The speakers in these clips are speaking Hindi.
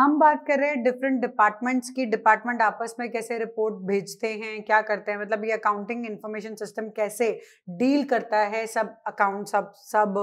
हम बात कर रहे हैं डिफरेंट डिपार्टमेंट्स की डिपार्टमेंट आपस में कैसे रिपोर्ट भेजते हैं क्या करते हैं मतलब ये अकाउंटिंग इन्फॉर्मेशन सिस्टम कैसे डील करता है सब अकाउंट सब सब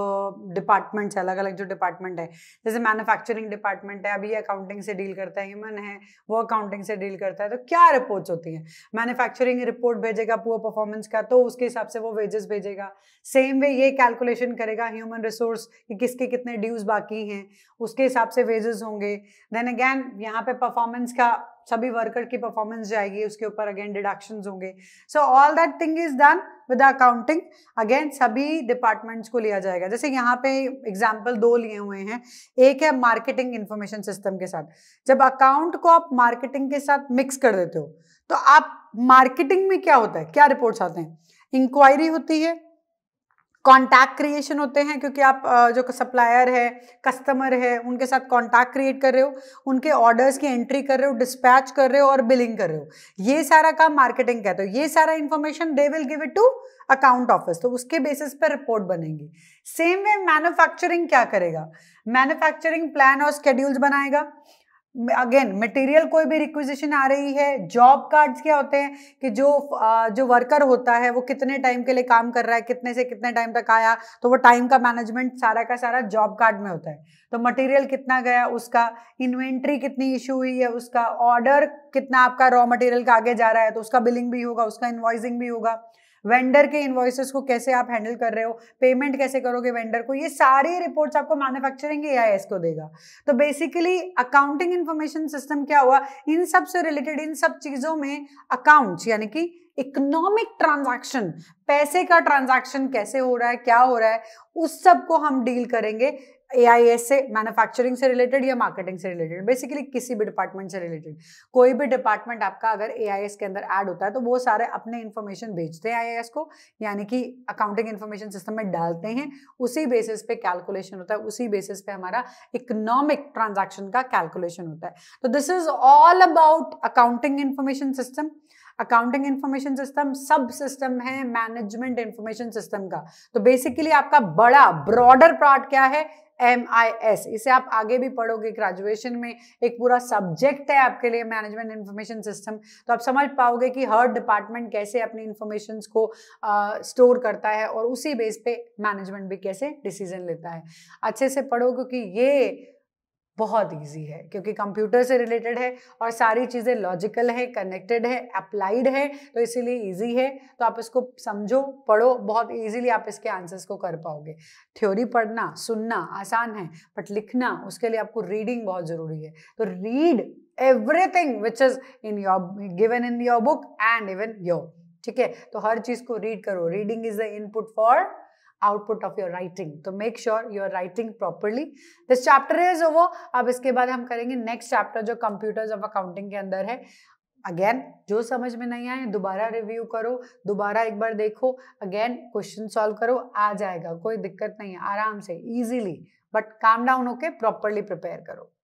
डिपार्टमेंट्स अलग अलग जो डिपार्टमेंट है जैसे मैन्युफैक्चरिंग डिपार्टमेंट है अभी अकाउंटिंग से डील करता है ह्यूमन है वो अकाउंटिंग से डील करता है तो क्या रिपोर्ट्स होती हैं मैन्युफैक्चरिंग रिपोर्ट भेजेगा पूरा परफॉर्मेंस का तो उसके हिसाब से वो वेजेस भेजेगा सेम वे ये कैलकुलेशन करेगा ह्यूमन रिसोर्स कि किसके कितने ड्यूज बाकी हैं उसके हिसाब से वेजेस होंगे देन एंड अगेन यहाँ पे परफॉर्मेंस का सभी वर्कर की परफॉर्मेंस जाएगी उसके ऊपर अगेन डिडक्शन होंगे so all that thing is done with accounting again सभी डिपार्टमेंट्स को लिया जाएगा जैसे यहाँ पे एग्जाम्पल दो लिए हुए हैं एक है मार्केटिंग इन्फॉर्मेशन सिस्टम के साथ जब अकाउंट को आप मार्केटिंग के साथ मिक्स कर देते हो तो आप मार्केटिंग में क्या होता है क्या रिपोर्ट्स आते हैं इंक्वायरी होती है कॉन्टैक्ट क्रिएशन होते हैं क्योंकि आप जो सप्लायर है कस्टमर है उनके साथ कॉन्टैक्ट क्रिएट कर रहे हो उनके ऑर्डर्स की एंट्री कर रहे हो डिस्पैच कर रहे हो और बिलिंग कर रहे हो ये सारा काम मार्केटिंग कहते हो ये सारा information they will give it to account office तो उसके बेसिस पर रिपोर्ट बनेगी सेम वे मैन्युफैक्चरिंग क्या करेगा मैन्युफैक्चरिंग प्लान और स्केड्यूल्स बनाएगा अगेन मटेरियल कोई भी रिक्विजिशन आ रही है जॉब कार्ड्स क्या होते हैं कि जो जो वर्कर होता है वो कितने टाइम के लिए काम कर रहा है कितने से कितने टाइम तक आया तो वो टाइम का मैनेजमेंट सारा का सारा जॉब कार्ड में होता है तो मटेरियल कितना गया उसका इन्वेंट्री कितनी इशू हुई है उसका ऑर्डर कितना आपका रॉ मटेरियल का आगे जा रहा है तो उसका बिलिंग भी होगा उसका इन्वाइजिंग भी होगा वेंडर के इन्वॉइसेस को कैसे आप हैंडल कर रहे हो पेमेंट कैसे करोगे वेंडर को ये सारी रिपोर्ट्स आपको मैन्युफैक्चरिंग ए आई को देगा तो बेसिकली अकाउंटिंग इन्फॉर्मेशन सिस्टम क्या हुआ इन सब से रिलेटेड इन सब चीज़ों में अकाउंट्स यानी कि इकोनॉमिक ट्रांजैक्शन पैसे का ट्रांजैक्शन कैसे हो रहा है क्या हो रहा है उस सब को हम डील करेंगे ए आई एस से मैनुफैक्चरिंग से रिलेटेड या मार्केटिंग से रिलेटेड बेसिकली किसी भी डिपार्टमेंट से रिलेटेड कोई भी डिपार्टमेंट आपका अगर ए आई एस के अंदर ऐड होता है तो वो सारे अपने इन्फॉर्मेशन भेजते हैं आई आई एस को यानी कि अकाउंटिंग इन्फॉर्मेशन सिस्टम में डालते हैं उसी बेसिस पे कैलकुलेशन होता है उसी बेसिस पे हमारा इकोनॉमिक ट्रांजेक्शन का कैलकुलेशन होता है तो this is all about accounting information system accounting information system subsystem है मैनेजमेंट इन्फॉर्मेशन सिस्टम का तो बेसिकली आपका बड़ा ब्रॉडर पार्ट क्या है एम आई एस इसे आप आगे भी पढ़ोगे ग्रेजुएशन में एक पूरा सब्जेक्ट है आपके लिए मैनेजमेंट इन्फॉर्मेशन सिस्टम तो आप समझ पाओगे कि हर डिपार्टमेंट कैसे अपनी इन्फॉर्मेशन को स्टोर करता है और उसी बेस पे मैनेजमेंट भी कैसे डिसीजन लेता है अच्छे से पढ़ो क्योंकि ये बहुत इजी है क्योंकि कंप्यूटर से रिलेटेड है और सारी चीज़ें लॉजिकल है कनेक्टेड है अप्लाइड है तो इसीलिए इजी है तो आप इसको समझो पढ़ो बहुत इजीली आप इसके आंसर्स को कर पाओगे थ्योरी पढ़ना सुनना आसान है बट लिखना उसके लिए आपको रीडिंग बहुत ज़रूरी है तो read everything which is in your given in your book and even your ठीक है तो हर चीज़ को रीड करो reading is the input for output of your writing तो make sure you writing properly this chapter is over अब इसके बाद हम करेंगे नेक्स्ट चैप्टर जो कंप्यूटर्स ऑफ अकाउंटिंग के अंदर है अगेन जो समझ में नहीं आए दोबारा रिव्यू करो दोबारा एक बार देखो अगेन क्वेश्चन सॉल्व करो आ जाएगा कोई दिक्कत नहीं है आराम से इजीली बट काम डाउन होके प्रॉपरली प्रिपेयर करो